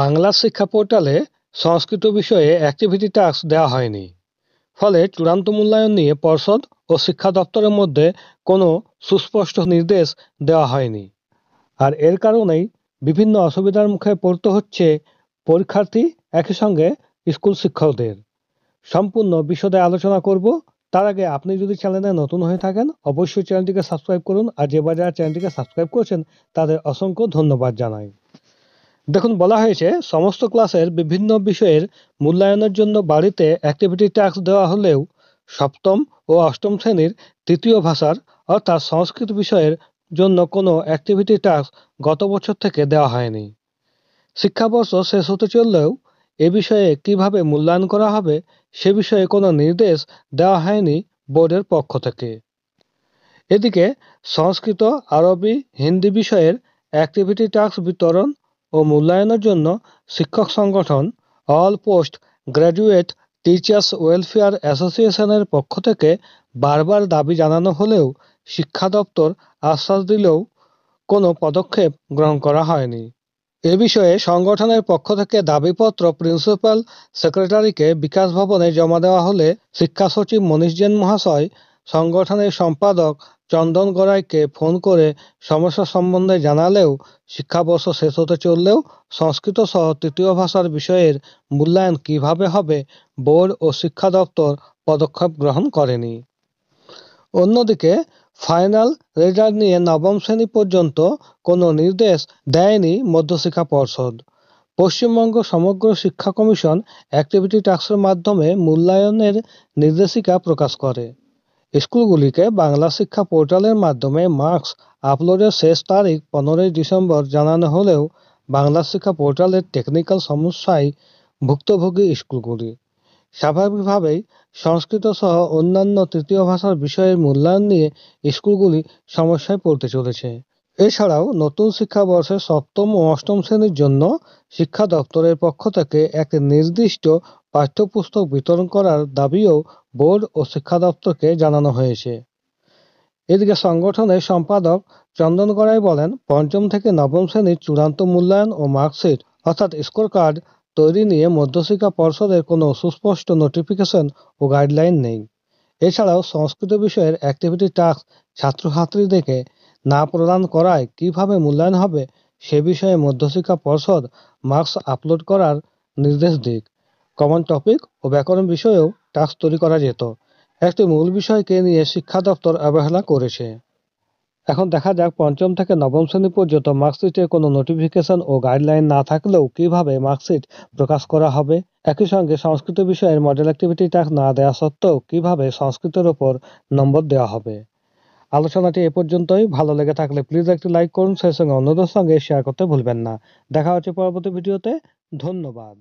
বাংলা শিক্ষা পোর্টালে সংস্কৃত বিষয়ে অ্যাক্টিভিটি টাস্ক দেওয়া হয়নি ফলে চূড়ান্ত মূল্যায়ন নিয়ে পর্ষদ ও শিক্ষা দপ্তরের মধ্যে কোনো সুস্পষ্ট নির্দেশ দেওয়া হয়নি আর এর কারণেই বিভিন্ন অসুবিধার মুখে পড়তে হচ্ছে পরীক্ষার্থী একই সঙ্গে স্কুল শিক্ষকদের সম্পূর্ণ বিশদে আলোচনা করব তার আগে আপনি যদি চ্যানেলে নতুন হয়ে থাকেন অবশ্যই চ্যানেলটিকে সাবস্ক্রাইব করুন আর যে বা চ্যানেলটিকে সাবস্ক্রাইব করেছেন তাদের অসংখ্য ধন্যবাদ জানাই দেখুন বলা হয়েছে সমস্ত ক্লাসের বিভিন্ন বিষয়ের মূল্যায়নের জন্য বাড়িতে অ্যাক্টিভিটি ট্যাক্স দেওয়া হলেও সপ্তম ও অষ্টম শ্রেণীর তৃতীয় ভাষার অর্থাৎ সংস্কৃত বিষয়ের জন্য কোনো অ্যাক্টিভিটি ট্যাক্স গত বছর থেকে দেওয়া হয়নি শিক্ষাবর্ষ শেষ হতে চললেও এ বিষয়ে কিভাবে মূল্যায়ন করা হবে সে বিষয়ে কোনো নির্দেশ দেওয়া হয়নি বোর্ডের পক্ষ থেকে এদিকে সংস্কৃত আরবি হিন্দি বিষয়ের অ্যাক্টিভিটি ট্যাক্স বিতরণ ও মূল্যায়নের জন্য শিক্ষক সংগঠন all post graduate teachers welfare অ্যাসোসিয়েশনের পক্ষ থেকে বারবার দাবি জানানো হলেও শিক্ষা দপ্তর আশ্বাস দিলেও কোনো পদক্ষেপ গ্রহণ করা হয়নি এ বিষয়ে সংগঠনের পক্ষ থেকে দাবিপত্র প্রিন্সিপাল সেক্রেটারিকে বিকাশ ভবনে জমা দেওয়া হলে শিক্ষা সচিব মনীষ জেন মহাশয় সংগঠনের সম্পাদক চন্দন গড়াইকে ফোন করে সমস্যা সম্বন্ধে জানালেও শিক্ষাবর্ষ শেষ হতে চললেও সংস্কৃত সহ তৃতীয় ভাষার বিষয়ের মূল্যায়ন কিভাবে হবে বোর্ড ও শিক্ষা দপ্তর পদক্ষেপ গ্রহণ করেনি অন্যদিকে ফাইনাল রেজাল্ট নিয়ে নবম শ্রেণী পর্যন্ত কোনো নির্দেশ দেয়নি মধ্যশিক্ষা পর্ষদ পশ্চিমবঙ্গ সমগ্র শিক্ষা কমিশন অ্যাক্টিভিটি টাস্কের মাধ্যমে মূল্যায়নের নির্দেশিকা প্রকাশ করে স্কুলগুলিকে বাংলা শিক্ষা পোর্টালের মাধ্যমে মার্কস আপলোডের শেষ তারিখ পনেরোই ডিসেম্বর জানানো হলেও বাংলা শিক্ষা পোর্টালের টেকনিক্যাল সমস্যায় ভুক্তভোগী স্কুলগুলি স্বাভাবিকভাবেই সংস্কৃত সহ অন্যান্য তৃতীয় ভাষার বিষয়ের মূল্যায়ন নিয়ে স্কুলগুলি সমস্যায় পড়তে চলেছে এছাড়াও নতুন শিক্ষাবর্ষে সপ্তম ও অষ্টম শ্রেণীর জন্য শিক্ষা দপ্তরের পক্ষ থেকে এক নির্দিষ্ট পাঠ্যপুস্তক বিতরণ করার দাবিও বোর্ড ও শিক্ষা দপ্তরকে জানানো হয়েছে এদিকে সংগঠনের সম্পাদক চন্দন গড়াই বলেন পঞ্চম থেকে নবম শ্রেণীর চূড়ান্ত মূল্যায়ন ও মার্কশিট অর্থাৎ স্কোর কার্ড তৈরি নিয়ে মধ্যশিক্ষা পর্ষদের কোনো সুস্পষ্ট নোটিফিকেশন ও গাইডলাইন নেই এছাড়াও সংস্কৃত বিষয়ের অ্যাক্টিভিটি টাস্ক ছাত্রছাত্রীদেরকে না প্রদান করায় কিভাবে মূল্যায়ন হবে সে বিষয়ে মধ্যশিক্ষা পর্ষদ মার্কস আপলোড করার নির্দেশ দিক কমন টপিক ও ব্যাকরণ বিষয়েও টাস্ক তৈরি করা যেত একটি মূল বিষয়কে নিয়ে শিক্ষা দপ্তর অবহেলা করেছে এখন দেখা যাক পঞ্চম থেকে নবম শ্রেণী পর্যন্ত মার্কশিটে কোনো নোটিফিকেশন ও গাইডলাইন না থাকলেও কিভাবে মার্কশিট প্রকাশ করা হবে একই সঙ্গে সংস্কৃত বিষয়ের মডেল অ্যাক্টিভিটি ট্যাক্স না দেওয়া সত্ত্বেও কিভাবে সংস্কৃতের ওপর নম্বর দেওয়া হবে আলোচনাটি এ পর্যন্তই ভালো লেগে থাকলে প্লিজ একটি লাইক করুন সেই সঙ্গে অন্যদের সঙ্গে শেয়ার করতে ভুলবেন না দেখা হচ্ছে পরবর্তী ভিডিওতে ধন্যবাদ